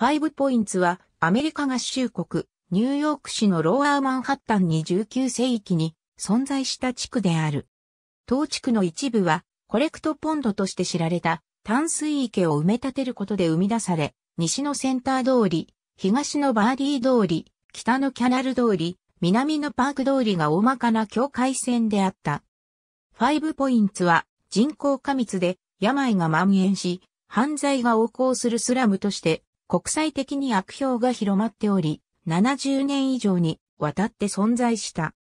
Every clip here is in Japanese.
ファイブポインツはアメリカ合衆国、ニューヨーク市のローアーマンハッタンに19世紀に存在した地区である。当地区の一部はコレクトポンドとして知られた淡水池を埋め立てることで生み出され、西のセンター通り、東のバーディー通り、北のキャナル通り、南のパーク通りが大まかな境界線であった。ファイブポインツは人口過密で病が蔓延し、犯罪が横行するスラムとして国際的に悪評が広まっており、70年以上にわたって存在した。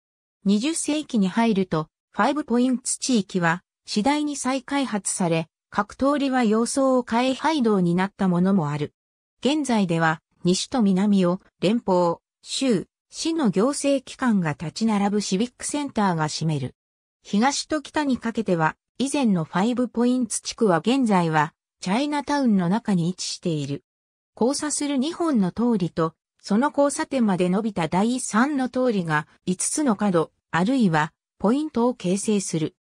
20世紀に入ると、ファイブポインツ地域は次第に再開発され、各通りは様相を変え廃道になったものもある。現在では、西と南を連邦、州、市の行政機関が立ち並ぶシビックセンターが占める。東と北にかけては、以前のファイブポインツ地区は現在は、チャイナタウンの中に位置している。交差する2本の通りと、その交差点まで伸びた第3の通りが5つの角、あるいはポイントを形成する。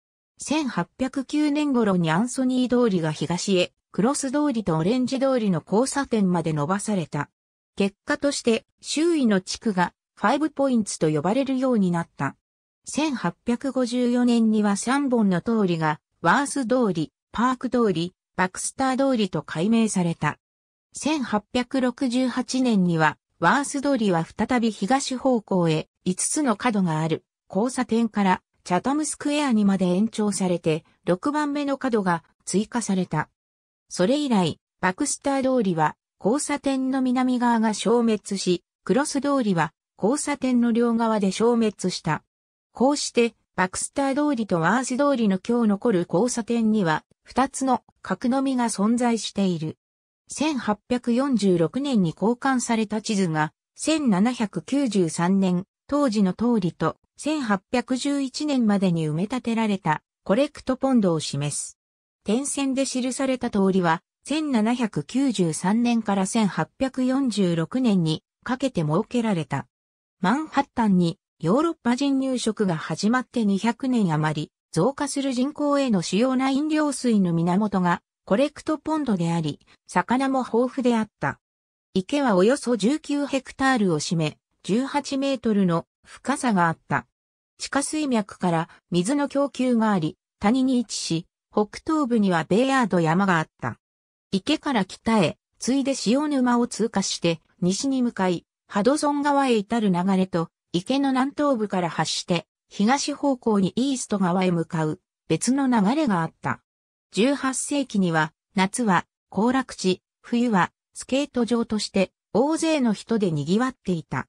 1809年頃にアンソニー通りが東へ、クロス通りとオレンジ通りの交差点まで伸ばされた。結果として周囲の地区が5ポイントと呼ばれるようになった。1854年には3本の通りがワース通り、パーク通り、バクスター通りと改名された。1868年には、ワース通りは再び東方向へ5つの角がある交差点からチャタムスクエアにまで延長されて6番目の角が追加された。それ以来、バクスター通りは交差点の南側が消滅し、クロス通りは交差点の両側で消滅した。こうして、バクスター通りとワース通りの今日残る交差点には、二つの角のみが存在している。1846年に交換された地図が、1793年、当時の通りと、1811年までに埋め立てられたコレクトポンドを示す。点線で記された通りは、1793年から1846年にかけて設けられた。マンハッタンにヨーロッパ人入植が始まって200年余り、増加する人口への主要な飲料水の源がコレクトポンドであり、魚も豊富であった。池はおよそ19ヘクタールを占め、18メートルの深さがあった。地下水脈から水の供給があり、谷に位置し、北東部にはベイヤード山があった。池から北へ、ついで塩沼を通過して、西に向かい、ハドソン川へ至る流れと、池の南東部から発して、東方向にイースト川へ向かう、別の流れがあった。18世紀には、夏は行楽地、冬はスケート場として大勢の人で賑わっていた。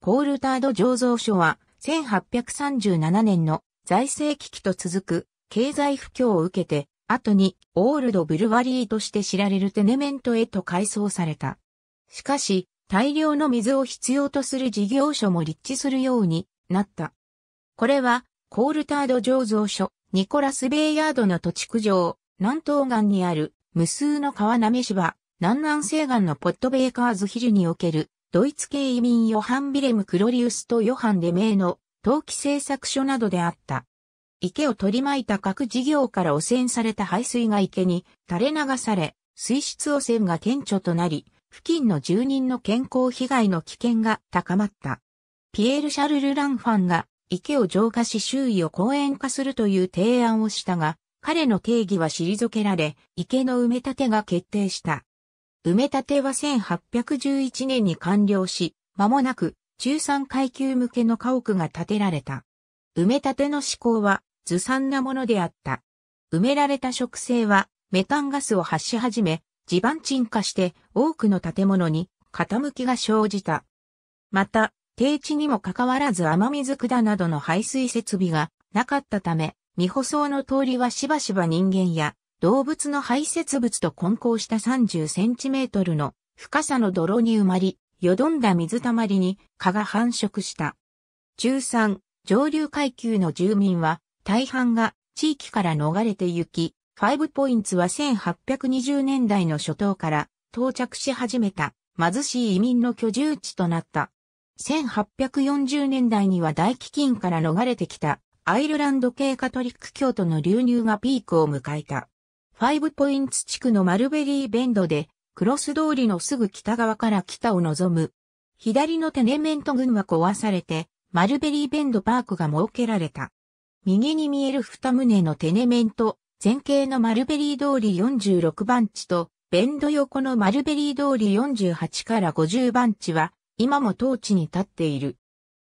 コールタード醸造所は1837年の財政危機と続く経済不況を受けて、後にオールドブルワリーとして知られるテネメントへと改装された。しかし、大量の水を必要とする事業所も立地するようになった。これは、コールタード醸造所、ニコラス・ベイヤードの土地区上、南東岸にある無数の川なし芝、南南西岸のポットベイカーズヒルにおける、ドイツ系移民ヨハン・ビレム・クロリウスとヨハン・デメイの陶器製作所などであった。池を取り巻いた各事業から汚染された排水が池に垂れ流され、水質汚染が顕著となり、付近の住人の健康被害の危険が高まった。ピエール・シャルル・ランファンが池を浄化し周囲を公園化するという提案をしたが、彼の定義は退けられ、池の埋め立てが決定した。埋め立ては1811年に完了し、間もなく中産階級向けの家屋が建てられた。埋め立ての思考はずさんなものであった。埋められた植生はメタンガスを発し始め、地盤沈下して多くの建物に傾きが生じた。また、低地にもかかわらず雨水管などの排水設備がなかったため、未舗装の通りはしばしば人間や動物の排泄物と混交した30センチメートルの深さの泥に埋まり、よどんだ水たまりに蚊が繁殖した。中産、上流階級の住民は大半が地域から逃れて行き、ファイブポインツは1820年代の初頭から到着し始めた貧しい移民の居住地となった。1840年代には大飢饉から逃れてきたアイルランド系カトリック教徒の流入がピークを迎えた。ファイブポインツ地区のマルベリーベンドで、クロス通りのすぐ北側から北を望む。左のテネメント群は壊されて、マルベリーベンドパークが設けられた。右に見える二棟のテネメント、前景のマルベリー通り46番地と、ベンド横のマルベリー通り48から50番地は、今も当地に立っている。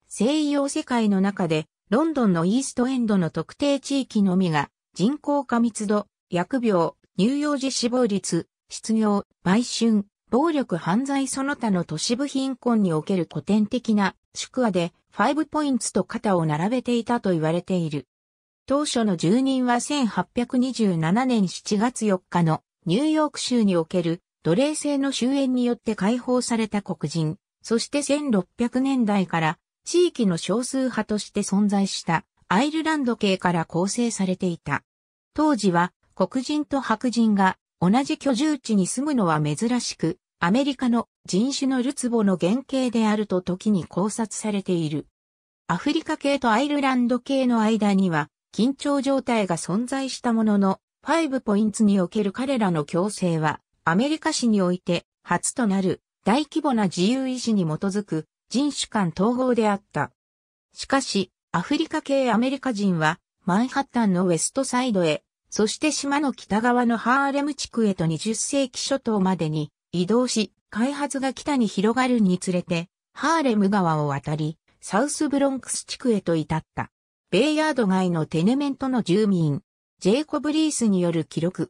西洋世界の中で、ロンドンのイーストエンドの特定地域のみが、人口過密度、疫病、乳幼児死亡率、失業、売春、暴力犯罪その他の都市部貧困における古典的な宿話でファイブポインツと肩を並べていたと言われている。当初の住人は1827年7月4日のニューヨーク州における奴隷制の終焉によって解放された黒人、そして1600年代から地域の少数派として存在したアイルランド系から構成されていた。当時は黒人と白人が同じ居住地に住むのは珍しく、アメリカの人種のルツボの原型であると時に考察されている。アフリカ系とアイルランド系の間には緊張状態が存在したものの、ファイブポイントにおける彼らの共生はアメリカ史において初となる大規模な自由意志に基づく人種間統合であった。しかし、アフリカ系アメリカ人は、マンハッタンのウェストサイドへ、そして島の北側のハーレム地区へと20世紀初頭までに移動し、開発が北に広がるにつれて、ハーレム川を渡り、サウスブロンクス地区へと至った。ベイヤード街のテネメントの住民、ジェイコブ・リースによる記録。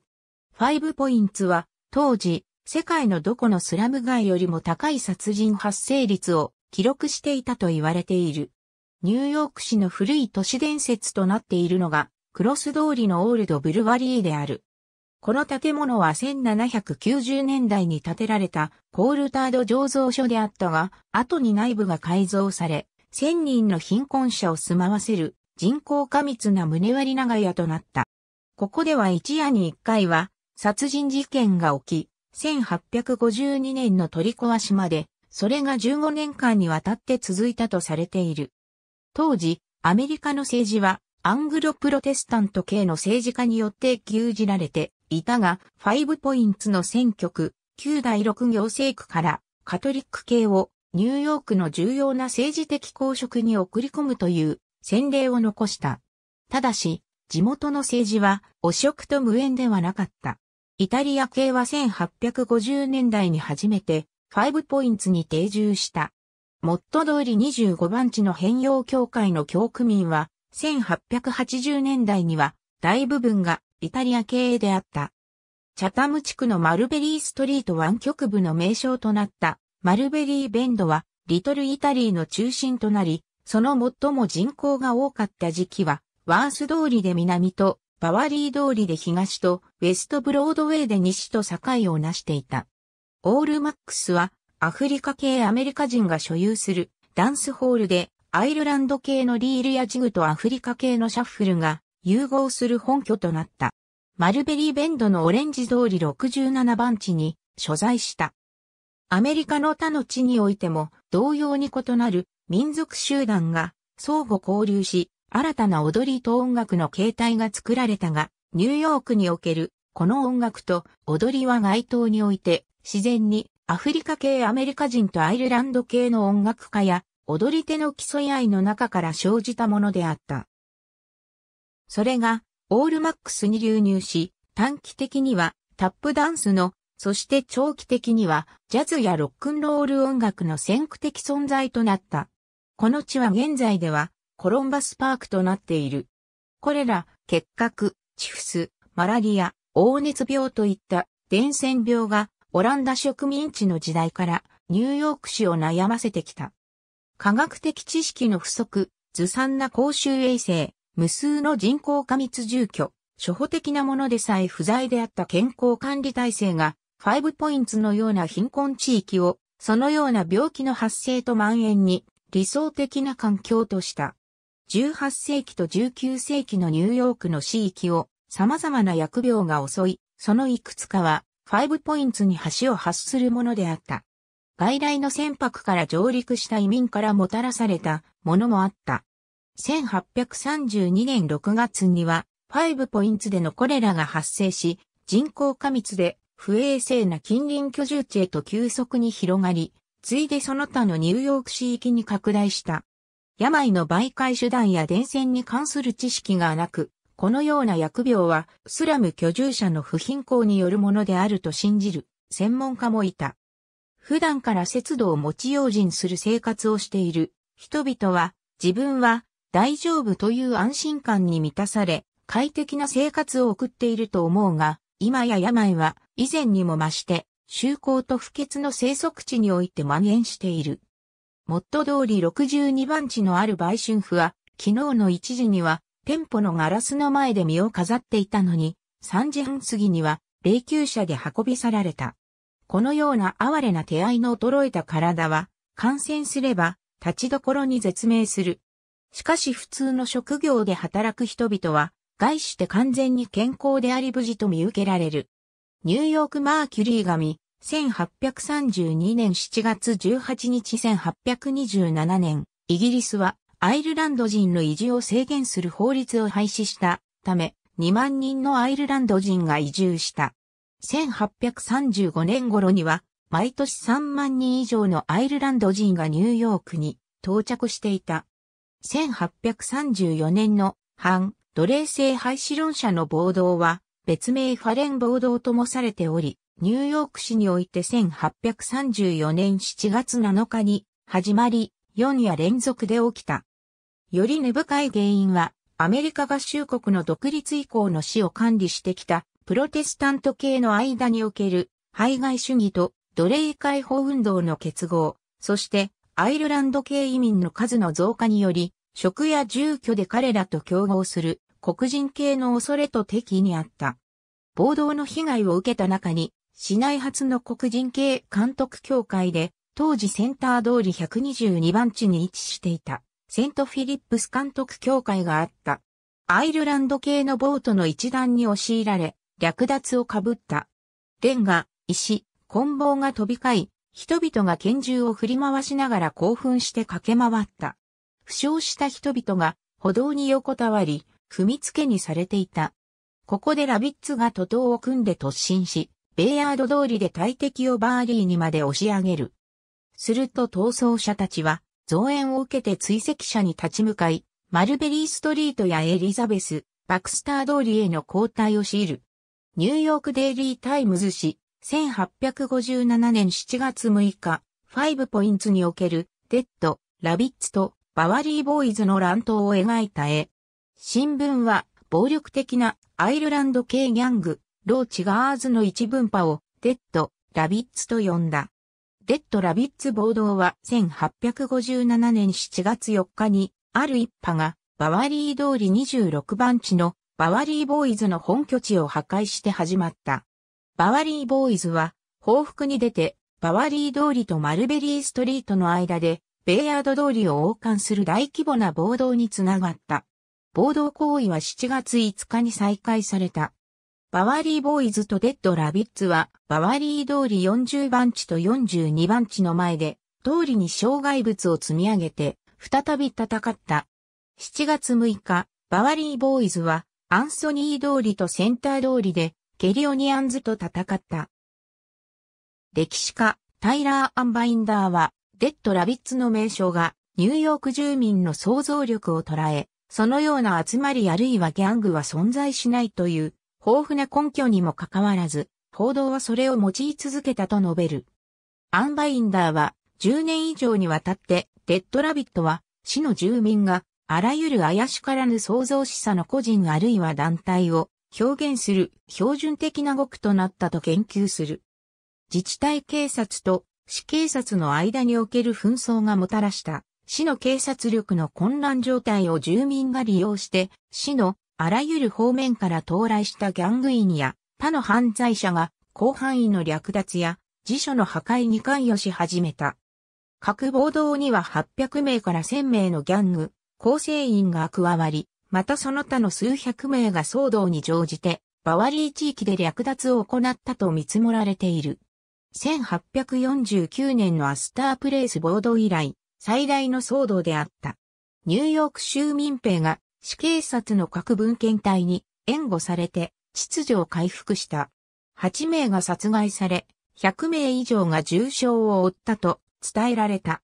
ファイブポインツは、当時、世界のどこのスラム街よりも高い殺人発生率を記録していたと言われている。ニューヨーク市の古い都市伝説となっているのが、クロス通りのオールドブルワリーである。この建物は1790年代に建てられたコールタード醸造所であったが、後に内部が改造され、1000人の貧困者を住まわせる人口過密な胸割り長屋となった。ここでは一夜に一回は殺人事件が起き、1852年の取り壊しまで、それが15年間にわたって続いたとされている。当時、アメリカの政治はアングロプロテスタント系の政治家によって牛耳られていたが、ファイブポインツの選挙区、旧第6行政区からカトリック系をニューヨークの重要な政治的公職に送り込むという先例を残した。ただし、地元の政治は汚職と無縁ではなかった。イタリア系は1850年代に初めて、ファイブポインツに定住した。モット通り25番地の変容協会の教区民は、1880年代には大部分がイタリア系であった。チャタム地区のマルベリーストリート湾局部の名称となったマルベリーベンドはリトルイタリーの中心となり、その最も人口が多かった時期はワース通りで南とバワリー通りで東とウェストブロードウェイで西と境を成していた。オールマックスはアフリカ系アメリカ人が所有するダンスホールでアイルランド系のリールやジグとアフリカ系のシャッフルが融合する本拠となった。マルベリーベンドのオレンジ通り67番地に所在した。アメリカの他の地においても同様に異なる民族集団が相互交流し、新たな踊りと音楽の形態が作られたが、ニューヨークにおけるこの音楽と踊りは街頭において、自然にアフリカ系アメリカ人とアイルランド系の音楽家や踊り手の競い合いの中から生じたものであった。それがオールマックスに流入し、短期的にはタップダンスの、そして長期的にはジャズやロックンロール音楽の先駆的存在となった。この地は現在ではコロンバスパークとなっている。これら、結核、チフス、マラリア、黄熱病といった伝染病がオランダ植民地の時代からニューヨーク市を悩ませてきた。科学的知識の不足、ずさんな公衆衛生、無数の人口過密住居、初歩的なものでさえ不在であった健康管理体制が、ファイブポインツのような貧困地域を、そのような病気の発生と蔓延に理想的な環境とした。18世紀と19世紀のニューヨークの地域を様々な疫病が襲い、そのいくつかは、ファイブポインツに橋を発するものであった。外来の船舶から上陸した移民からもたらされたものもあった。1832年6月には、ファイブポインツでのコレラが発生し、人口過密で不衛生な近隣居住地へと急速に広がり、ついでその他のニューヨーク市域に拡大した。病の媒介手段や伝染に関する知識がなく、このような疫病はスラム居住者の不貧困によるものであると信じる専門家もいた。普段から節度を持ち用心する生活をしている人々は自分は大丈夫という安心感に満たされ快適な生活を送っていると思うが今や病は以前にも増して就航と不潔の生息地において蔓延している。モット通り62番地のある売春婦は昨日の1時には店舗のガラスの前で身を飾っていたのに、3時半過ぎには霊柩車で運び去られた。このような哀れな手合いの衰えた体は、感染すれば、立ちどころに絶命する。しかし普通の職業で働く人々は、外して完全に健康であり無事と見受けられる。ニューヨークマーキュリー紙、1832年7月18日1827年、イギリスはアイルランド人の移住を制限する法律を廃止したため、2万人のアイルランド人が移住した。1835年頃には、毎年3万人以上のアイルランド人がニューヨークに到着していた。1834年の反奴隷制廃止論者の暴動は、別名ファレン暴動ともされており、ニューヨーク市において1834年7月7日に始まり、4夜連続で起きた。より根深い原因は、アメリカ合衆国の独立以降の死を管理してきた、プロテスタント系の間における、排外主義と奴隷解放運動の結合、そしてアイルランド系移民の数の増加により、職や住居で彼らと競合する黒人系の恐れと敵にあった。暴動の被害を受けた中に、市内初の黒人系監督協会で当時センター通り122番地に位置していた、セントフィリップス監督協会があった。アイルランド系のボートの一団に押し入られ、略奪をかぶった。レンガ、石、棍棒が飛び交い、人々が拳銃を振り回しながら興奮して駆け回った。負傷した人々が歩道に横たわり、踏みつけにされていた。ここでラビッツが徒党を組んで突進し、ベイヤード通りで大敵をバーリーにまで押し上げる。すると逃走者たちは、増援を受けて追跡者に立ち向かい、マルベリーストリートやエリザベス、バクスター通りへの交代を強いる。ニューヨークデイリータイムズ紙、1857年7月6日、ファイブポインツにおける、デッド、ラビッツとバワリーボーイズの乱闘を描いた絵。新聞は、暴力的なアイルランド系ギャング、ローチガーズの一分派を、デッド、ラビッツと呼んだ。レッドラビッツ暴動は1857年7月4日に、ある一派が、バワリー通り26番地のバワリーボーイズの本拠地を破壊して始まった。バワリーボーイズは、報復に出て、バワリー通りとマルベリーストリートの間で、ベイヤード通りを横貫する大規模な暴動につながった。暴動行為は7月5日に再開された。バワリーボーイズとデッドラビッツは、バワリー通り40番地と42番地の前で、通りに障害物を積み上げて、再び戦った。7月6日、バワリーボーイズは、アンソニー通りとセンター通りで、ケリオニアンズと戦った。歴史家、タイラー・アンバインダーは、デッド・ラビッツの名称が、ニューヨーク住民の想像力を捉え、そのような集まりあるいはギャングは存在しないという豊富な根拠にもかかわらず、報道はそれを用い続けたと述べる。アンバインダーは、10年以上にわたって、デッドラビットは、市の住民が、あらゆる怪しからぬ創造しさの個人あるいは団体を表現する標準的な語句となったと研究する。自治体警察と市警察の間における紛争がもたらした市の警察力の混乱状態を住民が利用して市のあらゆる方面から到来したギャング員や他の犯罪者が広範囲の略奪や辞書の破壊に関与し始めた。各暴動には800名から1000名のギャング、構成員が加わり、またその他の数百名が騒動に乗じて、バワリー地域で略奪を行ったと見積もられている。1849年のアスタープレイス暴動以来、最大の騒動であった。ニューヨーク州民兵が死警察の各文献隊に援護されて秩序を回復した。8名が殺害され、100名以上が重傷を負ったと伝えられた。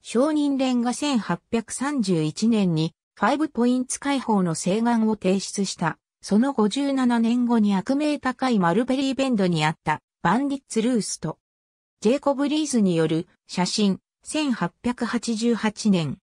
商人連が1831年にファイブポインツ解放の請願を提出した。その57年後に悪名高いマルベリーベンドにあったバンディッツ・ルースと、ジェイコブ・リーズによる写真1888年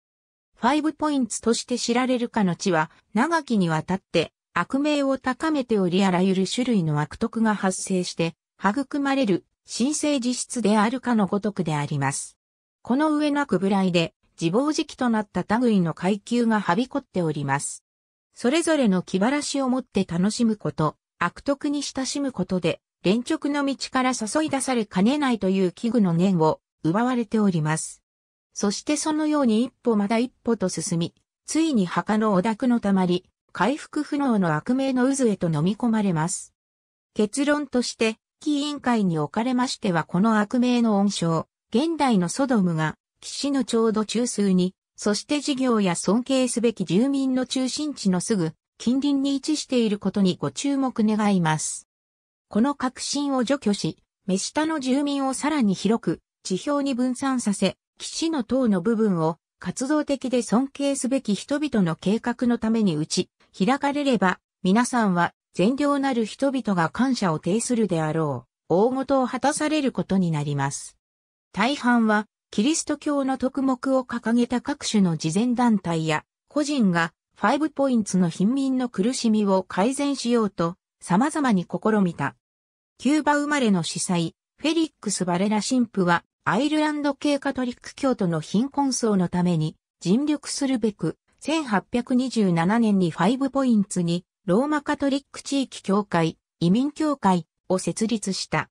ファイブポインツとして知られるかの地は、長きにわたって悪名を高めておりあらゆる種類の悪徳が発生して、育まれる神聖実質であるかのごとくであります。この上なくぶらいで、自暴自棄となった類の階級がはびこっております。それぞれの気晴らしをもって楽しむこと、悪徳に親しむことで、連直の道から誘い出されかねないという器具の念を奪われております。そしてそのように一歩まだ一歩と進み、ついに墓のお宅のたまり、回復不能の悪名の渦へと飲み込まれます。結論として、議員会におかれましてはこの悪名の温床、現代のソドムが、岸のちょうど中枢に、そして事業や尊敬すべき住民の中心地のすぐ、近隣に位置していることにご注目願います。この革新を除去し、目下の住民をさらに広く、地表に分散させ、騎士の塔の部分を活動的で尊敬すべき人々の計画のために打ち、開かれれば、皆さんは善良なる人々が感謝を呈するであろう、大事を果たされることになります。大半は、キリスト教の特目を掲げた各種の慈善団体や、個人が、ファイブポインツの貧民の苦しみを改善しようと、様々に試みた。キューバ生まれの司祭、フェリックス・バレラ神父は、アイルランド系カトリック教徒の貧困層のために尽力するべく、1827年にファイブポインツにローマカトリック地域協会、移民協会を設立した。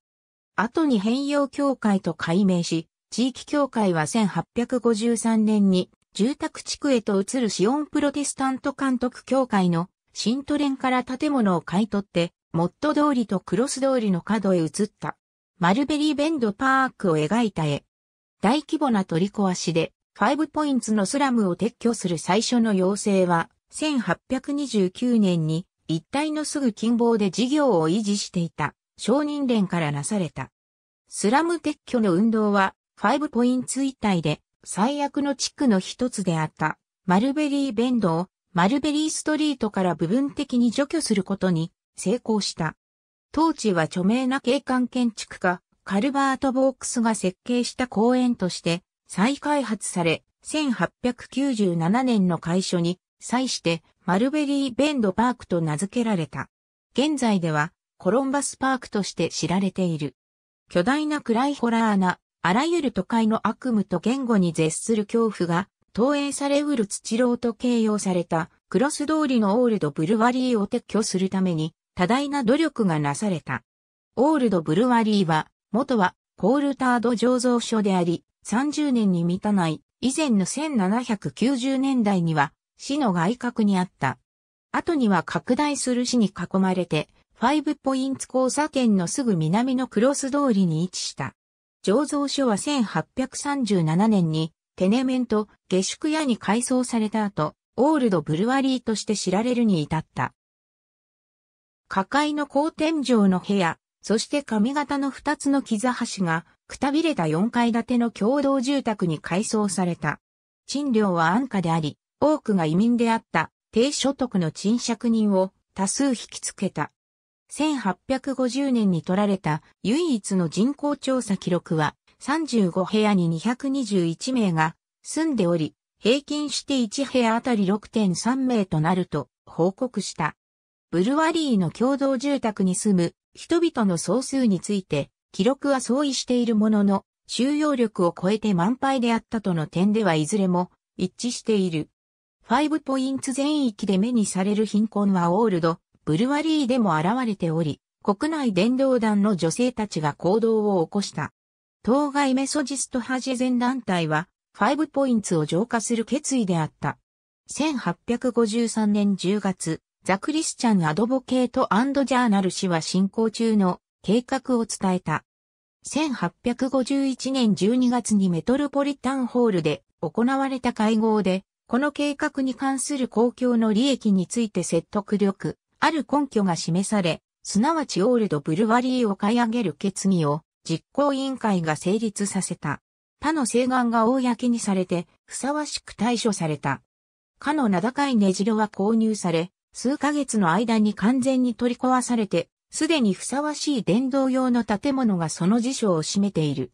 後に変容協会と改名し、地域協会は1853年に住宅地区へと移るシオンプロテスタント監督協会の新都連から建物を買い取って、モット通りとクロス通りの角へ移った。マルベリーベンドパークを描いた絵。大規模な取り壊しで、ファイブポインツのスラムを撤去する最初の要請は、1829年に、一帯のすぐ近傍で事業を維持していた、商人連からなされた。スラム撤去の運動は、ファイブポインツ一帯で、最悪の地区の一つであった、マルベリーベンドを、マルベリーストリートから部分的に除去することに成功した。当地は著名な景観建築家、カルバート・ボークスが設計した公園として再開発され、1897年の開所に際してマルベリー・ベンド・パークと名付けられた。現在ではコロンバス・パークとして知られている。巨大な暗いホラーな、あらゆる都会の悪夢と言語に絶する恐怖が投影されうる土楼と形容されたクロス通りのオールドブルワリーを撤去するために多大な努力がなされた。オールドブルワリーは、元はコールタード醸造所であり、30年に満たない以前の1790年代には市の外郭にあった。後には拡大する市に囲まれて、ファイブポインツ交差点のすぐ南のクロス通りに位置した。醸造所は1837年にテネメント下宿屋に改装された後、オールドブルワリーとして知られるに至った。下界の高天井の部屋、そして上方の二つの木橋が、くたびれた四階建ての共同住宅に改装された。賃料は安価であり、多くが移民であった低所得の賃借人を多数引きつけた。1850年に取られた唯一の人口調査記録は35部屋に221名が住んでおり、平均して1部屋あたり6.3名となると報告した。ブルワリーの共同住宅に住む人々の総数について、記録は相違しているものの、収容力を超えて満杯であったとの点ではいずれも一致している。ファイブポインツ全域で目にされる貧困はオールド、ブルワリーでも現れており、国内伝道団の女性たちが行動を起こした。当該メソジスト派事前団体は、ファイブポインツを浄化する決意であった。1853年10月、ザクリスチャン・アドボケートジャーナル氏は進行中の計画を伝えた。1851年12月にメトルポリタンホールで行われた会合で、この計画に関する公共の利益について説得力、ある根拠が示され、すなわちオールドブルワリーを買い上げる決議を実行委員会が成立させた。他の請願が公にされて、ふさわしく対処された。かの名高いじろは購入され、数ヶ月の間に完全に取り壊されて、すでにふさわしい電動用の建物がその辞書を占めている。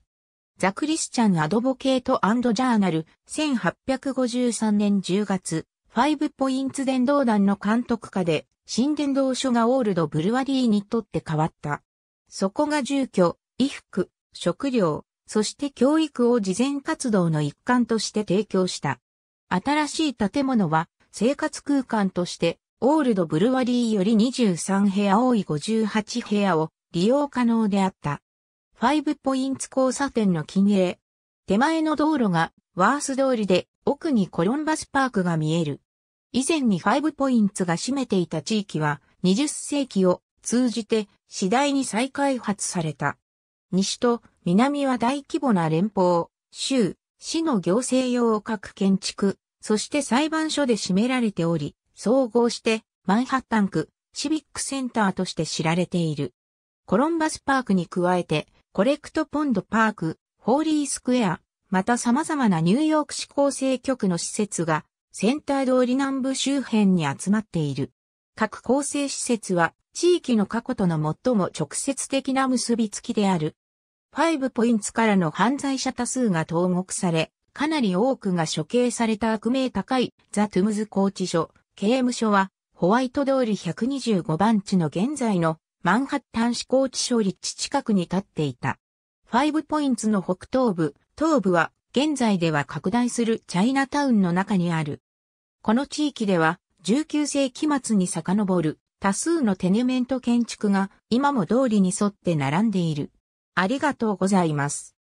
ザ・クリスチャン・アドボケート・アンド・ジャーナル、1853年10月、ファイブ・ポインツ電動団の監督下で、新伝道書がオールド・ブルワリーにとって変わった。そこが住居、衣服、食料、そして教育を慈善活動の一環として提供した。新しい建物は生活空間としてオールドブルワリーより23部屋多い58部屋を利用可能であった。ファイブポインツ交差点の近影。手前の道路がワース通りで奥にコロンバスパークが見える。以前にファイブポインツが占めていた地域は20世紀を通じて次第に再開発された。西と南は大規模な連邦、州、市の行政用を各建築、そして裁判所で占められており、総合してマンハッタン区シビックセンターとして知られている。コロンバスパークに加えてコレクトポンドパーク、ホーリースクエア、また様々なニューヨーク市構成局の施設がセンター通り南部周辺に集まっている。各構成施設は地域の過去との最も直接的な結びつきである。ファイブポインツからの犯罪者多数が投獄され、かなり多くが処刑された悪名高いザ・トゥムズ拘置所、刑務所は、ホワイト通り125番地の現在のマンハッタン市高地小立地近くに立っていた。ファイブポインツの北東部、東部は、現在では拡大するチャイナタウンの中にある。この地域では、19世紀末に遡る多数のテネメント建築が今も通りに沿って並んでいる。ありがとうございます。